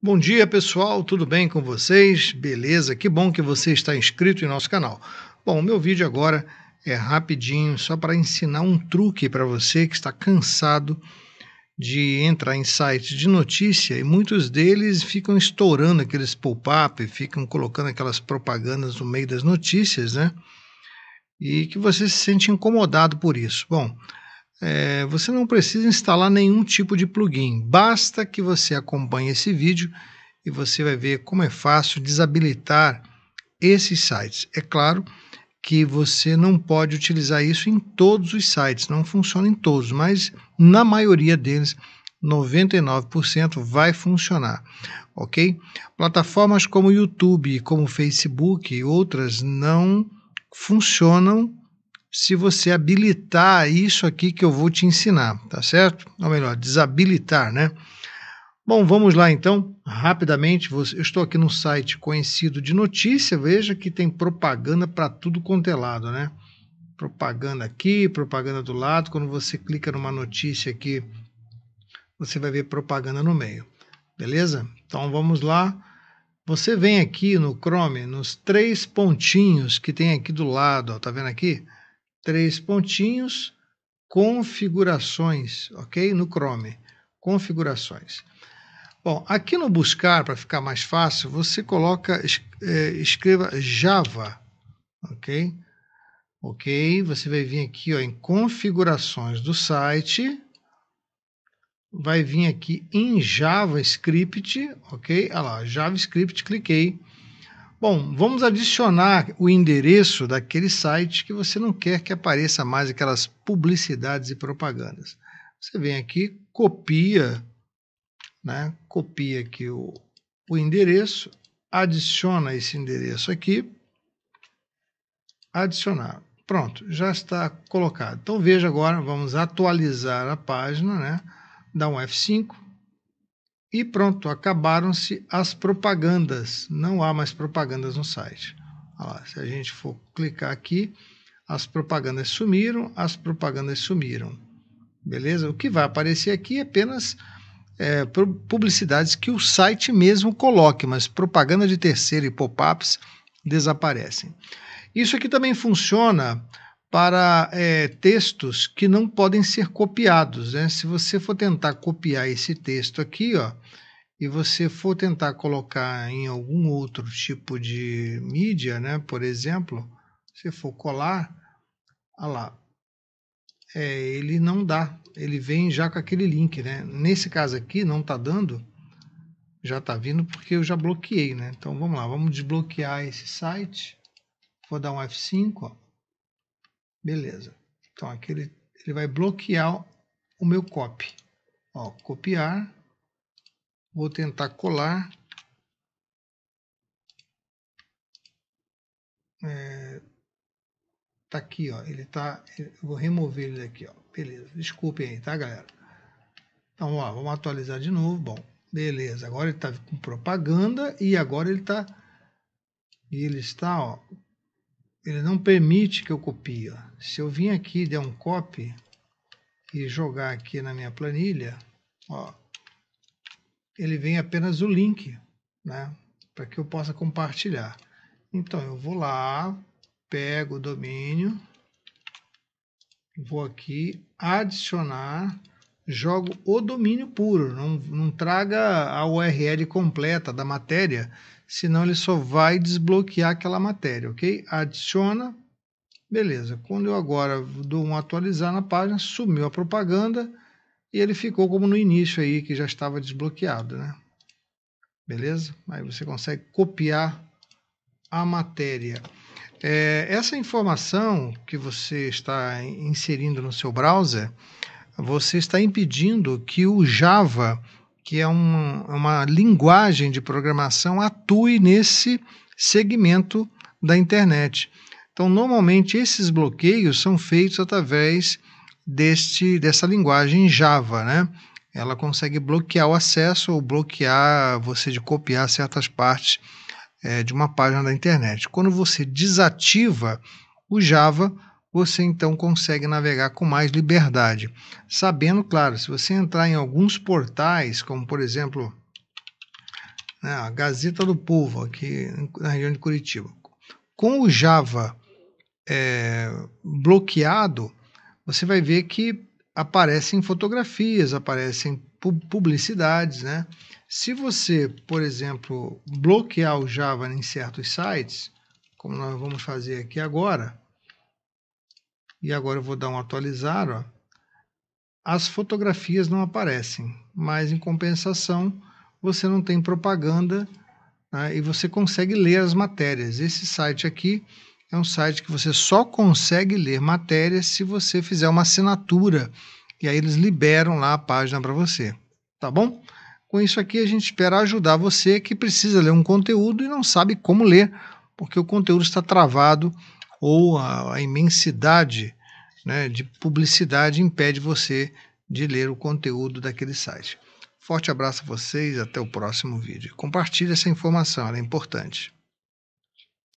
Bom dia, pessoal. Tudo bem com vocês? Beleza? Que bom que você está inscrito em nosso canal. Bom, meu vídeo agora é rapidinho, só para ensinar um truque para você que está cansado de entrar em sites de notícia e muitos deles ficam estourando aqueles pop-up, ficam colocando aquelas propagandas no meio das notícias, né? E que você se sente incomodado por isso. Bom, é, você não precisa instalar nenhum tipo de plugin, basta que você acompanhe esse vídeo e você vai ver como é fácil desabilitar esses sites. É claro que você não pode utilizar isso em todos os sites, não funciona em todos, mas na maioria deles, 99% vai funcionar, ok? Plataformas como YouTube, como Facebook e outras não funcionam se você habilitar isso aqui que eu vou te ensinar, tá certo? Ou melhor, desabilitar, né? Bom, vamos lá então, rapidamente. Eu estou aqui no site conhecido de notícia, veja que tem propaganda para tudo quanto é lado, né? Propaganda aqui, propaganda do lado. Quando você clica numa notícia aqui, você vai ver propaganda no meio, beleza? Então vamos lá. Você vem aqui no Chrome, nos três pontinhos que tem aqui do lado, ó, tá vendo aqui? três pontinhos, configurações, ok? No Chrome, configurações. Bom, aqui no buscar, para ficar mais fácil, você coloca, é, escreva Java, ok? Ok, você vai vir aqui ó, em configurações do site, vai vir aqui em JavaScript, ok? Olha lá, JavaScript, cliquei, Bom, vamos adicionar o endereço daquele site que você não quer que apareça mais aquelas publicidades e propagandas. Você vem aqui, copia, né? Copia aqui o, o endereço, adiciona esse endereço aqui, adicionar. Pronto, já está colocado. Então veja agora, vamos atualizar a página, né? Dá um F5, e pronto, acabaram-se as propagandas. Não há mais propagandas no site. Lá, se a gente for clicar aqui, as propagandas sumiram, as propagandas sumiram. Beleza? O que vai aparecer aqui é apenas é, publicidades que o site mesmo coloque, mas propaganda de terceiro e pop-ups desaparecem. Isso aqui também funciona para é, textos que não podem ser copiados. Né? Se você for tentar copiar esse texto aqui, ó, e você for tentar colocar em algum outro tipo de mídia, né? por exemplo, se for colar, olha lá, é, ele não dá, ele vem já com aquele link. Né? Nesse caso aqui, não está dando, já está vindo porque eu já bloqueei. Né? Então vamos lá, vamos desbloquear esse site, vou dar um F5, ó. Beleza. Então aqui ele, ele vai bloquear o meu copy. Ó, copiar. Vou tentar colar. É, tá aqui, ó. Ele tá. Eu vou remover ele daqui, ó. Beleza. Desculpem aí, tá, galera? Então, ó, vamos atualizar de novo. Bom, beleza. Agora ele tá com propaganda e agora ele tá. E ele está, ó, ele não permite que eu copie. Se eu vim aqui, der um copy e jogar aqui na minha planilha, ó, ele vem apenas o link, né, para que eu possa compartilhar. Então eu vou lá, pego o domínio, vou aqui, adicionar, jogo o domínio puro, não, não traga a URL completa da matéria, senão ele só vai desbloquear aquela matéria, ok? Adiciona, beleza. Quando eu agora dou um atualizar na página, sumiu a propaganda e ele ficou como no início aí, que já estava desbloqueado, né? Beleza? Aí você consegue copiar a matéria. É, essa informação que você está inserindo no seu browser, você está impedindo que o Java que é um, é uma linguagem de programação, atue nesse segmento da internet. Então, normalmente, esses bloqueios são feitos através deste, dessa linguagem Java, né? Ela consegue bloquear o acesso ou bloquear você de copiar certas partes é, de uma página da internet. Quando você desativa o Java, você então consegue navegar com mais liberdade. Sabendo, claro, se você entrar em alguns portais, como por exemplo né, a Gazeta do Povo, aqui na região de Curitiba, com o Java é, bloqueado, você vai ver que aparecem fotografias, aparecem publicidades, né? Se você, por exemplo, bloquear o Java em certos sites, como nós vamos fazer aqui agora, e agora eu vou dar um atualizar, ó. As fotografias não aparecem, mas em compensação você não tem propaganda né, e você consegue ler as matérias. Esse site aqui é um site que você só consegue ler matérias se você fizer uma assinatura e aí eles liberam lá a página para você, tá bom? Com isso aqui a gente espera ajudar você que precisa ler um conteúdo e não sabe como ler, porque o conteúdo está travado ou a, a imensidade né, de publicidade impede você de ler o conteúdo daquele site. Forte abraço a vocês, até o próximo vídeo. Compartilhe essa informação, ela é importante.